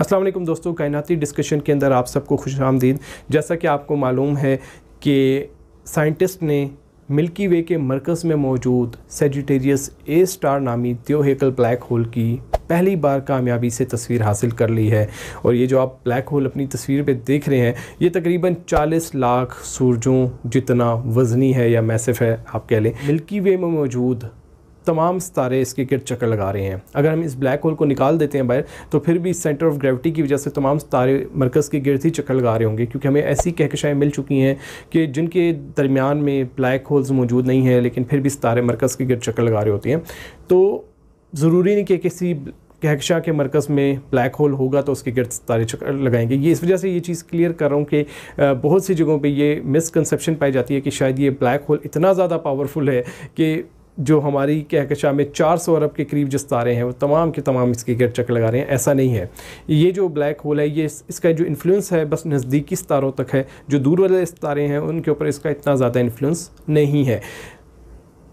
असलम दोस्तों कायनाती डिस्कशन के अंदर आप सबको खुश आमदीद जैसा कि आपको मालूम है कि साइंटिस्ट ने मिल्की वे के मरकज़ में मौजूद सेजिटेरियस ए स्टार नामी त्योहेकल ब्लैक होल की पहली बार कामयाबी से तस्वीर हासिल कर ली है और ये जो आप ब्लैक होल अपनी तस्वीर पे देख रहे हैं ये तकरीबन 40 लाख सूरजों जितना वज़नी है या मैसेफ है आप कह लें मिल्की वे में मौजूद तमाम सितारे इसके गिर चक्कर लगा रहे हैं अगर हम इस ब्लैक होल को निकाल देते हैं बाहर तो फिर भी सेंटर ऑफ ग्रेविटी की वजह से तमाम सितारे मरकज़ के गिरद ही चक्कर लगा रहे होंगे क्योंकि हमें ऐसी कहकशाएँ मिल चुकी हैं कि जिनके दरमियान में ब्लैक होल्स मौजूद नहीं हैं लेकिन फिर भी सितारे मरकज़ के गिर चक्कर लगा रहे होते हैं तो ज़रूरी नहीं कि किसी कहकशा के मरकज़ में ब्लैक होल होगा तो उसके गिरद तारे चक्कर लगाएंगे ये इस वजह से ये चीज़ क्लियर कर रहा हूँ कि बहुत सी जगहों पे ये मिसकनसप्शन पाई जाती है कि शायद ये ब्लैक होल इतना ज़्यादा पावरफुल है कि जो हमारी कहकशा में 400 अरब के करीब जिस तारे हैं वो तमाम के तमाम इसके गिर चक लगा रहे हैं ऐसा नहीं है ये जो ब्लैक होल है ये इसका जो इन्फ्लुएंस है बस नज़दीकी सितारों तक है जो दूर वाले सितारे हैं उनके ऊपर इसका इतना ज़्यादा इन्फ्लुएंस नहीं है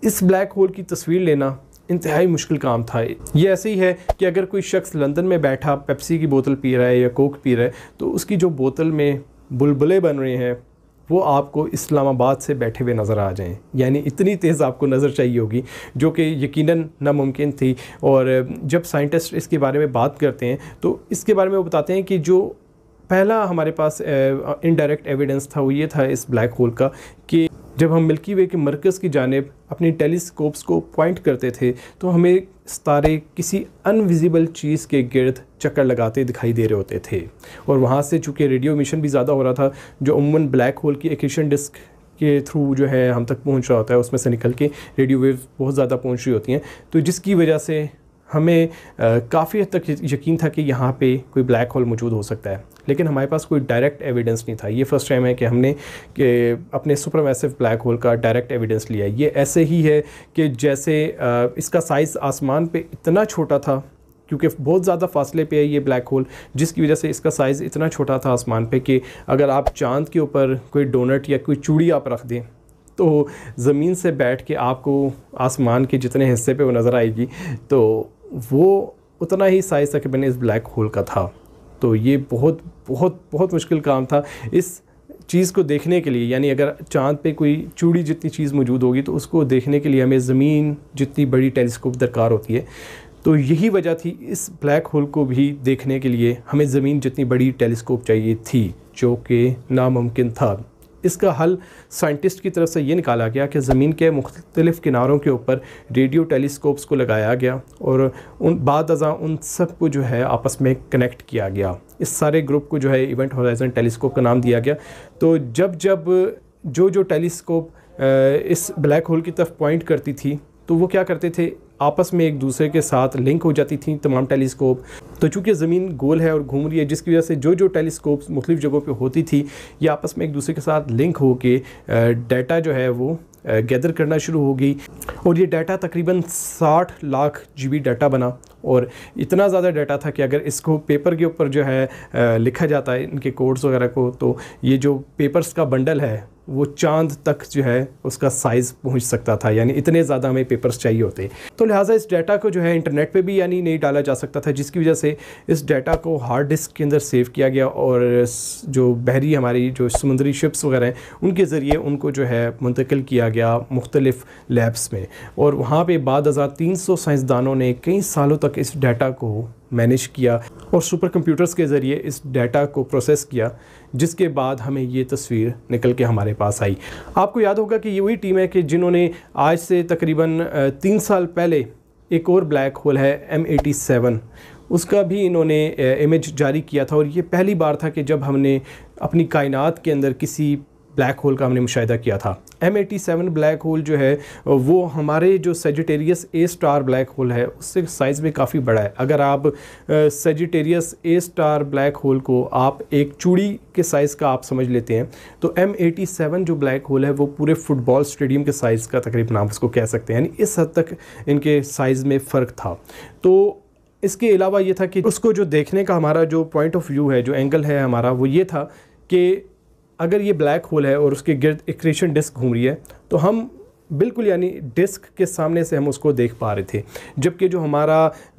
इस ब्लैक होल की तस्वीर लेना इंतहाई मुश्किल काम था ये ऐसे ही है कि अगर कोई शख्स लंदन में बैठा पेप्सी की बोतल पी रहा है या कोक पी रहा है तो उसकी जो बोतल में बुलबुलें बन रहे हैं वो आपको इस्लामाबाद से बैठे हुए नज़र आ जाएँ यानी इतनी तेज़ आपको नज़र चाहिए होगी जो कि यकीन नामुमकिन थी और जब साइंटिस्ट इसके बारे में बात करते हैं तो इसके बारे में वो बताते हैं कि जो पहला हमारे पास इनडायरेक्ट एविडेंस था वो ये था इस ब्लैक होल का कि जब हम मिल्की वे के मरकज़ की जानब अपने टेलीस्कोप्स को पॉइंट करते थे तो हमें सितारे किसी अनविजिबल चीज़ के गिर्द चक्कर लगाते दिखाई दे रहे होते थे और वहाँ से चूँकि रेडियो मिशन भी ज़्यादा हो रहा था जो अमूमन ब्लैक होल की एकेशन डिस्क के थ्रू जो है हम तक पहुँच रहा होता है उसमें से निकल के रेडियो वेव बहुत ज़्यादा पहुँच रही होती हैं तो जिसकी वजह से हमें काफ़ी हद तक यकीन था कि यहाँ पे कोई ब्लैक होल मौजूद हो सकता है लेकिन हमारे पास कोई डायरेक्ट एविडेंस नहीं था ये फर्स्ट टाइम है कि हमने के अपने सुपरमैसिव ब्लैक होल का डायरेक्ट एविडेंस लिया ये ऐसे ही है कि जैसे इसका साइज़ आसमान पर इतना छोटा था क्योंकि बहुत ज़्यादा फासले पे है ये ब्लैक होल जिसकी वजह से इसका साइज़ इतना छोटा था आसमान पे कि अगर आप चांद के ऊपर कोई डोनट या कोई चूड़ी आप रख दें तो ज़मीन से बैठ के आपको आसमान के जितने हिस्से पे वो नज़र आएगी तो वो उतना ही साइज़ तक मैंने इस ब्लैक होल का था तो ये बहुत बहुत बहुत मुश्किल काम था इस चीज़ को देखने के लिए यानी अगर चाँद पे कोई चूड़ी जितनी चीज़ मौजूद होगी तो उसको देखने के लिए हमें ज़मीन जितनी बड़ी टेलीस्कोप दरकार होती है तो यही वजह थी इस ब्लैक होल को भी देखने के लिए हमें ज़मीन जितनी बड़ी टेलीस्कोप चाहिए थी जो कि नामुमकिन था इसका हल साइंटिस्ट की तरफ से ये निकाला गया कि ज़मीन के मुख्तलिफ़ किनारों के ऊपर रेडियो टेलीस्कोप्स को लगाया गया और उन बाद अज़ा उन सब को जो है आपस में कनेक्ट किया गया इस सारे ग्रुप को जो है इवेंट हॉराइजन टेलीस्कोप का नाम दिया गया तो जब जब जो जो टेलीस्कोप इस ब्लैक होल की तरफ पॉइंट करती थी तो वो क्या करते थे आपस में एक दूसरे के साथ लिंक हो जाती थी तमाम टेलीस्कोप तो चूँकि ज़मीन गोल है और घूम रही है जिसकी वजह से जो जो टेलीस्कोप मुख्तु जगहों पर होती थी ये आपस में एक दूसरे के साथ लिंक हो के डाटा जो है वो गैदर करना शुरू हो गई और ये डाटा तकरीबन 60 लाख जीबी डाटा बना और इतना ज़्यादा डाटा था कि अगर इसको पेपर के ऊपर जो है लिखा जाता है इनके कोड्स वगैरह को तो ये जो पेपर्स का बंडल है वो चांद तक जो है उसका साइज़ पहुंच सकता था यानी इतने ज़्यादा हमें पेपर्स चाहिए होते तो लिहाजा इस डाटा को जो है इंटरनेट पे भी यानी नहीं डाला जा सकता था जिसकी वजह से इस डाटा को हार्ड डिस्क के अंदर सेव किया गया और जो बहरी हमारी जो समुद्री शिप्स वगैरह हैं उनके ज़रिए उनको जो है मुंतकिल किया गया मुख्तलिफ लैब्स में और वहाँ पर बाद हज़ार तीन सौ साइंसदानों ने कई सालों तक इस डाटा को मैनेज किया और सुपर कंप्यूटर्स के ज़रिए इस डाटा को प्रोसेस किया जिसके बाद हमें ये तस्वीर निकल के हमारे पास आई आपको याद होगा कि ये वही टीम है कि जिन्होंने आज से तकरीबन तीन साल पहले एक और ब्लैक होल है एम एटी सेवन उसका भी इन्होंने इमेज जारी किया था और ये पहली बार था कि जब हमने अपनी कायनात के अंदर किसी ब्लैक होल का हमने मुशाह किया था M eighty seven black hole जो है वो हमारे जो Sagittarius A star black hole है उससे साइज़ में काफ़ी बड़ा है अगर आप Sagittarius A star black hole को आप एक चूड़ी के साइज़ का आप समझ लेते हैं तो एम एटी सेवन जो ब्लैक होल है वो पूरे फुटबॉल स्टेडियम के साइज़ का तकरीबन आप उसको कह सकते हैं यानी इस हद तक इनके साइज़ में फ़र्क था तो इसके अलावा ये था कि उसको जो देखने का हमारा जो पॉइंट ऑफ व्यू है जो एंगल है हमारा वो ये था कि अगर ये ब्लैक होल है और उसके गिर्द एक्रेशन डिस्क घूम रही है तो हम बिल्कुल यानी डिस्क के सामने से हम उसको देख पा रहे थे जबकि जो हमारा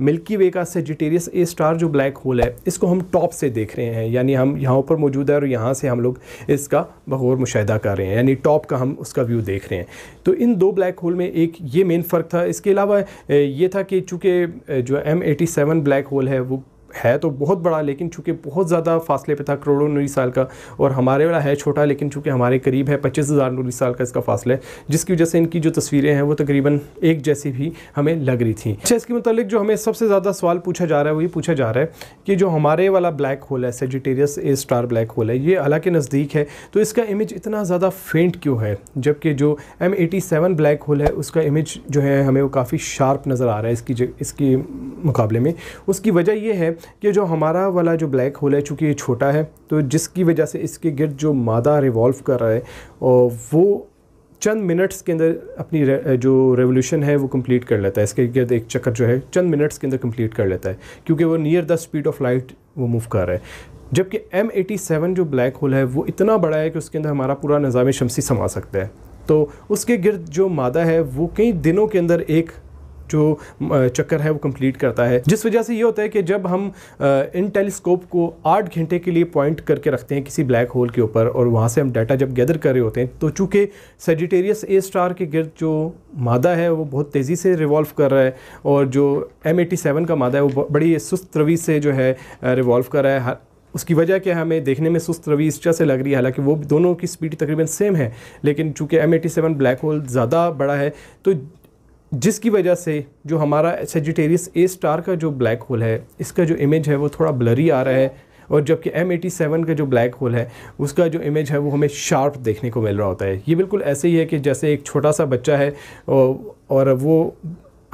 मिल्की वे का सेजिटेरियस ए स्टार जो ब्लैक होल है इसको हम टॉप से देख रहे हैं यानी हम यहाँ पर मौजूद है और यहाँ से हम लोग इसका बगौर मुशाह कर रहे हैं यानी टॉप का हम उसका व्यू देख रहे हैं तो इन दो ब्लैक होल में एक ये मेन फ़र्क था इसके अलावा ये था कि चूँकि जो M eighty seven black hole है वो है तो बहुत बड़ा लेकिन चूँकि बहुत ज़्यादा फासले पे था करोड़ों नूरी साल का और हमारे वाला है छोटा लेकिन चूंकि हमारे करीब है पच्चीस हज़ार नूरी साल का इसका फासला है जिसकी वजह से इनकी जो तस्वीरें हैं वो तकरीबन एक जैसी भी हमें लग रही थी अच्छा इसके मतलब जो हमें सबसे ज़्यादा सवाल पूछा जा रहा है वो ये पूछा जा रहा है कि जो हमारे वाला ब्लैक होल है Sagittarius A star black hole है ये हालांकि नज़दीक है तो इसका इमेज इतना ज़्यादा फेंट क्यों है जबकि जो M eighty seven black hole है उसका इमेज जो है हमें वो काफ़ी शार्प नज़र आ रहा है इसकी इसके मुकाबले में उसकी वजह यह है कि जो हमारा वाला जो ब्लैक होल है चूँकि ये छोटा है तो जिसकी वजह से इसके गिरद जो मादा रिवॉल्व कर रहा है और वो चंद मिनट्स के अंदर अपनी रे, जो रेवोल्यूशन है वो कंप्लीट कर लेता है इसके गिरद एक चक्कर जो है चंद मिनट्स के अंदर कंप्लीट कर लेता है क्योंकि वो near the speed of light वो मूव कर रहा है जबकि एम एटी सेवन जो ब्लैक होल है वो इतना बड़ा है कि उसके अंदर हमारा पूरा निज़ाम शमसी समा सकता है तो उसके गिरद जो मादा है वो कई दिनों के अंदर एक जो चक्कर है वो कंप्लीट करता है जिस वजह से ये होता है कि जब हम इन टेलीस्कोप को आठ घंटे के लिए पॉइंट करके रखते हैं किसी ब्लैक होल के ऊपर और वहाँ से हम डाटा जब गैदर कर रहे होते हैं तो चूँकि सेजिटेरियस ए स्टार के गिरद जो मादा है वो बहुत तेज़ी से रिवॉल्व कर रहा है और जो एम एटी सेवन का मादा है वो बड़ी सुस्त रवि से जो है रिवॉल्व कर रहा है उसकी वजह क्या है हमें देखने में सुस्त रवि इस से लग रही है हालांकि वो दोनों की स्पीड तकरीबन सेम है लेकिन चूँकि M eighty seven black hole ज़्यादा बड़ा है तो जिसकी वजह से जो हमारा सेजिटेरियस ए स्टार का जो ब्लैक होल है इसका जो इमेज है वो थोड़ा ब्लरी आ रहा है और जबकि एम एटी सेवन का जो ब्लैक होल है उसका जो इमेज है वो हमें शार्प देखने को मिल रहा होता है ये बिल्कुल ऐसे ही है कि जैसे एक छोटा सा बच्चा है और वो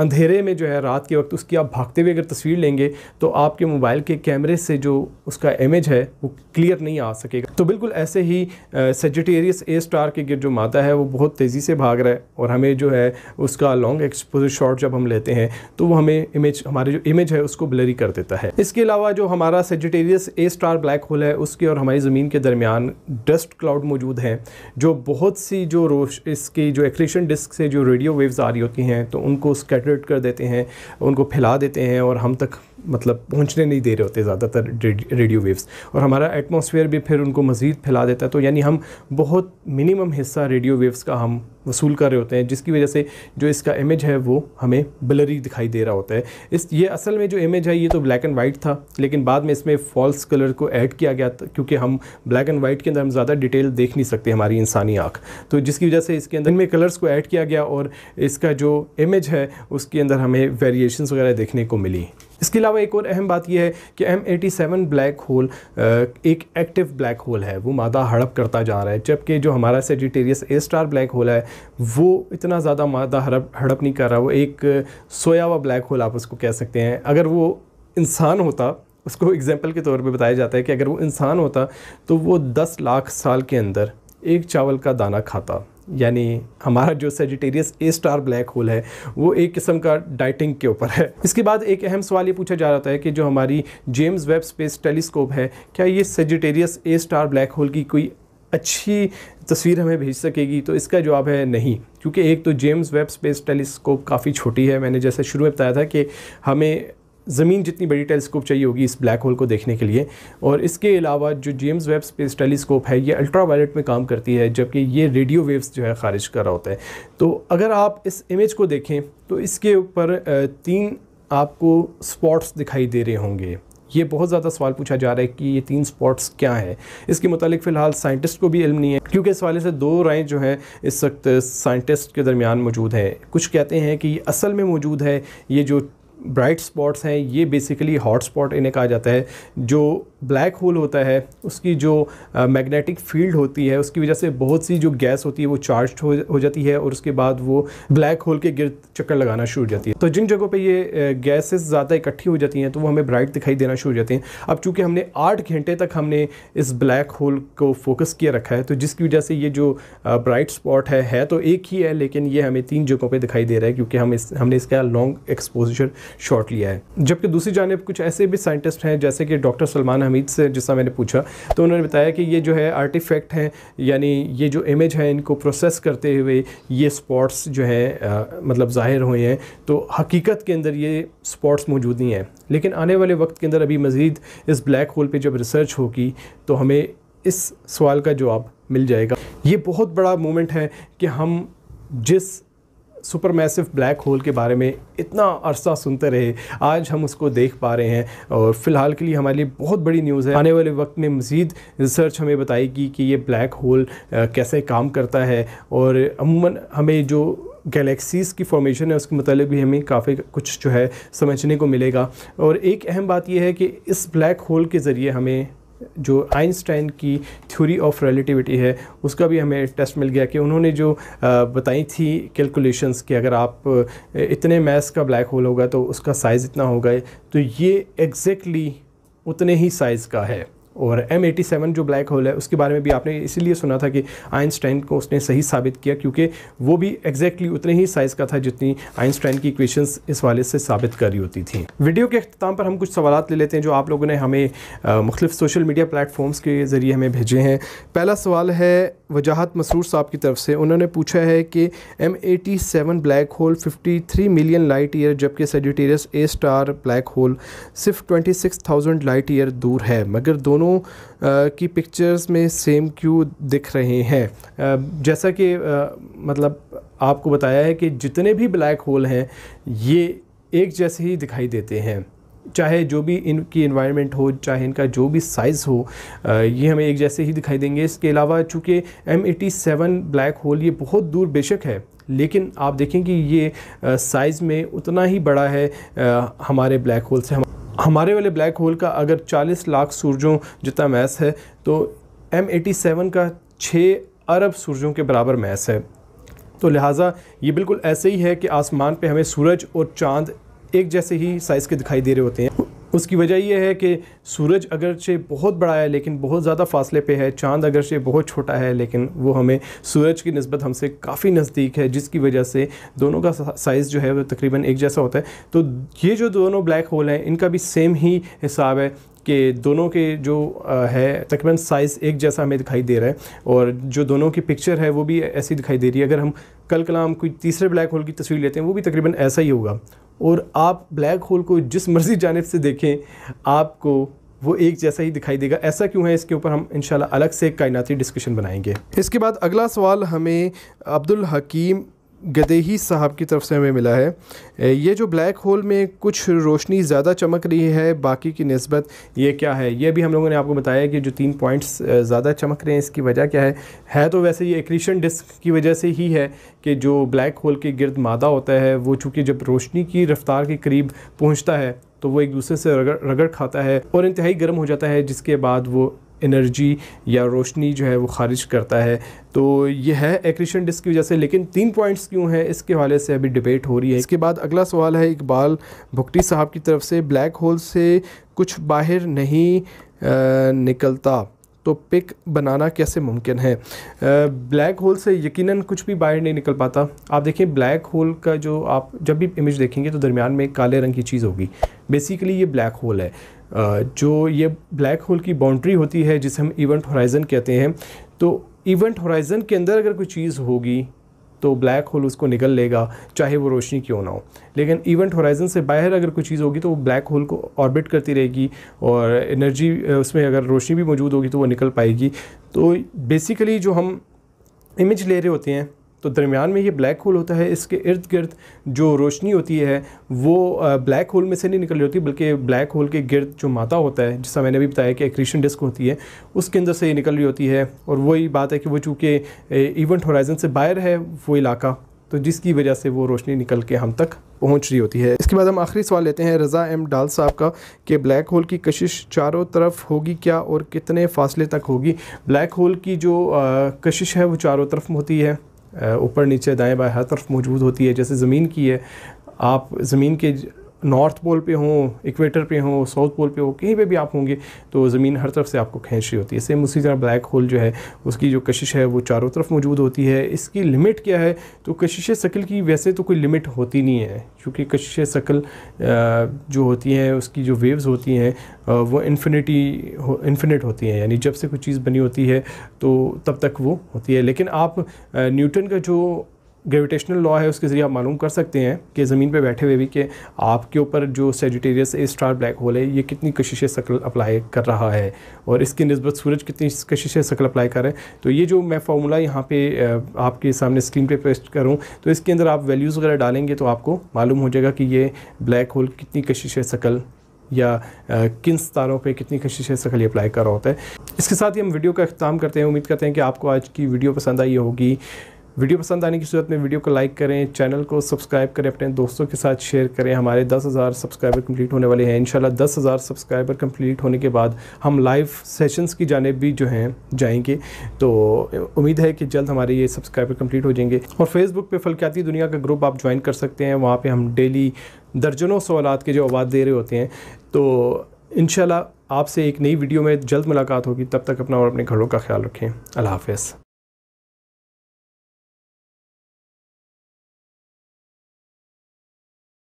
अंधेरे में जो है रात के वक्त उसकी आप भागते हुए अगर तस्वीर लेंगे तो आपके मोबाइल के कैमरे से जो उसका इमेज है वो क्लियर नहीं आ सकेगा तो बिल्कुल ऐसे ही सेजिटेरियस ए स्टार के गिर जो माता है वो बहुत तेज़ी से भाग रहा है और हमें जो है उसका लॉन्ग एक्सपोजर शॉट जब हम लेते हैं तो वो हमें इमेज हमारे जो इमेज है उसको ब्लरी कर देता है इसके अलावा जो हमारा Sagittarius A star black hole है उसके और हमारी ज़मीन के दरमियान डस्ट क्लाउड मौजूद हैं जो बहुत सी जो रोश इसकी जो एक्रेशन डिस्क से जो रेडियो वेव्स आ रही होती हैं तो उनको स्कैटर डिहाइड्रेट कर देते हैं उनको फैला देते हैं और हम तक मतलब पहुंचने नहीं दे रहे होते ज़्यादातर रेडियो वेव्स और हमारा एटमॉस्फेयर भी फिर उनको मज़ीद फैला देता है तो यानी हम बहुत मिनिमम हिस्सा रेडियो वेव्स का हम वसूल कर रहे होते हैं जिसकी वजह से जो इसका इमेज है वो हमें ब्लरी दिखाई दे रहा होता है इस ये असल में जो इमेज है ये तो ब्लैक एंड वाइट था लेकिन बाद में इसमें फॉल्स कलर को ऐड किया गया था क्योंकि हम ब्लैक एंड वाइट के अंदर हम ज़्यादा डिटेल देख नहीं सकते हमारी इंसानी आँख तो जिसकी वजह से इसके अंदर में कलर्स को ऐड किया गया और इसका जो इमेज है उसके अंदर हमें वेरिएशन वगैरह देखने को मिली इसके अलावा एक और अहम बात यह है कि M eighty seven black hole एक एक्टिव ब्लैक होल है वो मादा हड़प करता जा रहा है जबकि जो हमारा Sagittarius A star black hole है वो इतना ज़्यादा मादा हड़प हड़प नहीं कर रहा वो एक सोया हुआ ब्लैक होल आप उसको कह सकते हैं अगर वो इंसान होता उसको एग्जाम्पल के तौर पर बताया जाता है कि अगर वो इंसान होता तो वो दस लाख साल के अंदर एक चावल का दाना खाता यानी हमारा जो Sagittarius A star black hole है वो एक किस्म का डाइटिंग के ऊपर है इसके बाद एक अहम सवाल ये पूछा जा रहा है कि जो हमारी जेम्स वेब स्पेस टेलीस्कोप है क्या ये Sagittarius A star black hole की कोई अच्छी तस्वीर हमें भेज सकेगी तो इसका जवाब है नहीं क्योंकि एक तो जेम्स वेब स्पेस टेलीस्कोप काफ़ी छोटी है मैंने जैसे शुरू में बताया था कि हमें ज़मीन जितनी बड़ी टेलीस्कोप चाहिए होगी इस ब्लैक होल को देखने के लिए और इसके अलावा जो जेम्स वेब स्पेस टेलीस्कोप है ये अल्ट्रा वायलेट में काम करती है जबकि ये रेडियो वेव्स जो है ख़ारिज कर रहा होता है तो अगर आप इस इमेज को देखें तो इसके ऊपर तीन आपको स्पॉट्स दिखाई दे रहे होंगे ये बहुत ज़्यादा सवाल पूछा जा रहा है कि ये तीन स्पॉट्स क्या है इसके मतलब फ़िलहाल साइंटिस्ट को भी इल्म नहीं है क्योंकि इस हवाले से दो राय जो है इस वक्त साइंटिस्ट के दरमियान मौजूद हैं कुछ कहते हैं कि ये असल में मौजूद है ये जो ब्राइट स्पॉट्स हैं ये बेसिकली हॉट स्पॉट इन्हें कहा जाता है जो ब्लैक होल होता है उसकी जो मैग्नेटिक फील्ड होती है उसकी वजह से बहुत सी जो गैस होती है वो चार्ज हो, हो जाती है और उसके बाद वो ब्लैक होल के गिरद चक्कर लगाना शुरू हो जाती है तो जिन जगहों पे ये गैसेस ज़्यादा इकट्ठी हो जाती हैं तो वो हमें ब्राइट दिखाई देना शुरू हो जाते हैं अब चूँकि हमने आठ घंटे तक हमने इस ब्लैक होल को फोकस किया रखा है तो जिसकी वजह से ये जो ब्राइट स्पॉट है है तो एक ही है लेकिन ये हमें तीन जगहों पर दिखाई दे रहा है क्योंकि हम इस हमने इसका लॉन्ग एक्सपोजर शॉर्ट लिया है जबकि दूसरी जानब कुछ ऐसे भी साइंटिस्ट हैं जैसे कि डॉक्टर सलमान हमीद से जिसका मैंने पूछा तो उन्होंने बताया कि ये जो है आर्टिफैक्ट हैं यानी ये जो इमेज है इनको प्रोसेस करते हुए ये स्पॉट्स जो हैं मतलब ज़ाहिर हुए हैं तो हकीकत के अंदर ये स्पॉट्स मौजूद नहीं हैं लेकिन आने वाले वक्त के अंदर अभी मज़ीद इस ब्लैक होल पर जब रिसर्च होगी तो हमें इस सवाल का जवाब मिल जाएगा ये बहुत बड़ा मोमेंट है कि हम जिस सुपर मैसिव ब्लैक होल के बारे में इतना अरसा सुनते रहे आज हम उसको देख पा रहे हैं और फ़िलहाल के लिए हमारे लिए बहुत बड़ी न्यूज़ है आने वाले वक्त में मज़ीद रिसर्च हमें बताएगी कि ये ब्लैक होल कैसे काम करता है और अमूमन हमें जो गैलेक्सीज़ की फॉर्मेशन है उसके मतलब भी हमें काफ़ी कुछ जो है समझने को मिलेगा और एक अहम बात यह है कि इस ब्लैक होल के ज़रिए हमें जो आइंस्टाइन की थ्योरी ऑफ रिलेटिविटी है उसका भी हमें टेस्ट मिल गया कि उन्होंने जो बताई थी कैलकुलेशंस कि अगर आप इतने मैस का ब्लैक होल होगा तो उसका साइज़ इतना होगा तो ये एग्जैक्टली exactly उतने ही साइज़ का है और M87 जो ब्लैक होल है उसके बारे में भी आपने इसीलिए सुना था कि आइंस्टाइन को उसने सही साबित किया क्योंकि वो भी एग्जैक्टली उतने ही साइज़ का था जितनी आइंस्टाइन की इक्वेशंस इस वाले से साबित कर रही होती थी वीडियो के अख्ताम पर हम कुछ सवाल ले लेते हैं जो आप लोगों ने हमें मुख्तफ सोशल मीडिया प्लेटफॉर्म्स के ज़रिए हमें भेजे हैं पहला सवाल है वजाहत मसरूर साहब की तरफ से उन्होंने पूछा है कि M eighty seven black hole fifty three million light year जबकि Sagittarius A star black hole सिर्फ twenty six thousand light year दूर है मगर दोनों दोनों की पिक्चर्स में सेम क्यों दिख रहे हैं जैसा कि मतलब आपको बताया है कि जितने भी ब्लैक होल हैं ये एक जैसे ही दिखाई देते हैं चाहे जो भी इनकी इन्वायरमेंट हो चाहे इनका जो भी साइज़ हो ये हमें एक जैसे ही दिखाई देंगे इसके अलावा चूँकि M eighty seven black hole ये बहुत दूर बेशक है लेकिन आप देखें कि ये साइज़ में उतना ही बड़ा है हमारे ब्लैक होल से हम हमारे वाले ब्लैक होल का अगर 40 लाख सूरजों जितना मैस है तो एम एटी सेवन का 6 अरब सूरजों के बराबर मैस है तो लिहाजा ये बिल्कुल ऐसे ही है कि आसमान पे हमें सूरज और चांद एक जैसे ही साइज़ के दिखाई दे रहे होते हैं उसकी वजह यह है कि सूरज अगरचे बहुत बड़ा है लेकिन बहुत ज़्यादा फासले पे है चांद अगरचे बहुत छोटा है लेकिन वो हमें सूरज की नस्बत हमसे काफ़ी नज़दीक है जिसकी वजह से दोनों का साइज़ जो है वो तकरीबन एक जैसा होता है तो ये जो दोनों ब्लैक होल हैं इनका भी सेम ही हिसाब है कि दोनों के जो है तकरीबन साइज़ एक जैसा हमें दिखाई दे रहा है और जो दोनों की पिक्चर है वो भी ऐसी दिखाई दे रही है अगर हम कल कलाम कोई तीसरे ब्लैक होल की तस्वीर लेते हैं वो भी तकरीबन ऐसा ही होगा और आप ब्लैक होल को जिस मर्ज़ी जानब से देखें आपको वो एक जैसा ही दिखाई देगा ऐसा क्यों है इसके ऊपर हम इन अलग से एक कायनाती डिस्कशन बनाएंगे इसके बाद अगला सवाल हमें अब्दुल हकीम गदेही साहब की तरफ से हमें मिला है ये जो ब्लैक होल में कुछ रोशनी ज़्यादा चमक रही है बाकी की नस्बत ये क्या है ये भी हम लोगों ने आपको बताया कि जो तीन पॉइंट्स ज़्यादा चमक रहे हैं इसकी वजह क्या है है तो वैसे ये एक्रीशन डिस्क की वजह से ही है कि जो ब्लैक होल के गर्द मादा होता है वो चूँकि जब रोशनी की रफ़्तार के करीब पहुँचता है तो वो एक दूसरे से रगड़ रगड़ खाता है और इंतहाई गर्म हो जाता है जिसके बाद वो एनर्जी या रोशनी जो है वो ख़ारिज करता है तो ये है एक्रीशन डिस्क की वजह से लेकिन तीन पॉइंट्स क्यों हैं इसके हवाले से अभी डिबेट हो रही है इसके बाद अगला सवाल है इकबाल भुगटी साहब की तरफ से ब्लैक होल से कुछ बाहर नहीं आ, निकलता तो पिक बनाना कैसे मुमकिन है ब्लैक होल से यकीनन कुछ भी बाहर नहीं निकल पाता आप देखें ब्लैक होल का जो आप जब भी इमेज देखेंगे तो दरमियान में काले रंग की चीज़ होगी बेसिकली ये ब्लैक होल है जो ये ब्लैक होल की बाउंड्री होती है जिसे हम इवेंट होराइज़न कहते हैं तो इवेंट होराइज़न के अंदर अगर कोई चीज़ होगी तो ब्लैक होल उसको निकल लेगा चाहे वो रोशनी क्यों ना हो लेकिन इवेंट होराइजन से बाहर अगर कोई चीज़ होगी तो वो ब्लैक होल को ऑर्बिट करती रहेगी और एनर्जी उसमें अगर रोशनी भी मौजूद होगी तो वो निकल पाएगी तो बेसिकली जो हम इमेज ले रहे होते हैं तो दरमियान में ये ब्लैक होल होता है इसके इर्द गिर्द जो रोशनी होती है वो ब्लैक होल में से नहीं निकल रही होती बल्कि ब्लैक होल के गिर्द जो माता होता है जिसका मैंने भी बताया कि एक्रीशन डिस्क होती है उसके अंदर से ये निकल रही होती है और वही बात है कि वो चूँकि इवेंट होराइजन से बाहर है वो इलाका तो जिसकी वजह से वो रोशनी निकल के हम तक पहुंच रही होती है इसके बाद हम आखिरी सवाल लेते हैं रज़ा एम डाल साहब का कि ब्लैक होल की कशिश चारों तरफ होगी क्या और कितने फासले तक होगी ब्लैक होल की जो आ, कशिश है वो चारों तरफ होती है ऊपर नीचे दाएं बाएं हर तरफ मौजूद होती है जैसे ज़मीन की है आप ज़मीन के नॉर्थ पोल पे हो इक्वेटर पे हो साउथ पोल पे हो कहीं पे भी आप होंगे तो ज़मीन हर तरफ से आपको खींच रही होती है सेम उसी तरह ब्लैक होल जो है उसकी जो कशिश है वो चारों तरफ मौजूद होती है इसकी लिमिट क्या है तो कशिश शक्ल की वैसे तो कोई लिमिट होती नहीं है क्योंकि कशिश शक्ल जो होती है उसकी जो वेव्स होती हैं वो इन्फिनिटी हो, इन्फिनिट होती हैं यानी जब से कोई चीज़ बनी होती है तो तब तक वो होती है लेकिन आप न्यूटन का जो ग्रेविटेशनल लॉ है उसके ज़रिए आप मालूम कर सकते हैं कि ज़मीन पे बैठे हुए भी कि आपके ऊपर जो Sagittarius A star black hole है ये कितनी कशिश शक्ल अप्लाई कर रहा है और इसकी नस्बत सूरज कितनी कशिश शक्ल अप्लाई कर रहा है तो ये जो मैं फार्मूला यहाँ पे आपके सामने स्क्रीन पे पेस्ट करूँ तो इसके अंदर आप वैल्यूज़ वगैरह डालेंगे तो आपको मालूम हो जाएगा कि ये ब्लैक होल कितनी कशिश शक्ल या किन स्तारों पे कितनी कशिश शक्ल अप्लाई कर रहा होता है इसके साथ ही हम वीडियो का अख्ताम करते हैं उम्मीद करते हैं कि आपको आज की वीडियो पसंद आई होगी वीडियो पसंद आने की सूरत में वीडियो को लाइक करें चैनल को सब्सक्राइब करें अपने दोस्तों के साथ शेयर करें हमारे दस हज़ार सब्सक्राइबर कंप्लीट होने वाले हैं इंशाल्लाह दस हज़ार सब्सक्राइबर कंप्लीट होने के बाद हम लाइव सेशंस की जानेब भी जो हैं जाएंगे तो उम्मीद है कि जल्द हमारे ये सब्सक्राइबर कम्प्लीट हो जाएंगे और फेसबुक पर फलकियाती दुनिया का ग्रुप आप ज्वाइन कर सकते हैं वहाँ पर हम डेली दर्जनों सवाल के जो आवाज़ दे रहे होते हैं तो इन आपसे एक नई वीडियो में जल्द मुलाकात होगी तब तक अपना और अपने घरों का ख्याल रखें अल्लाह हाफ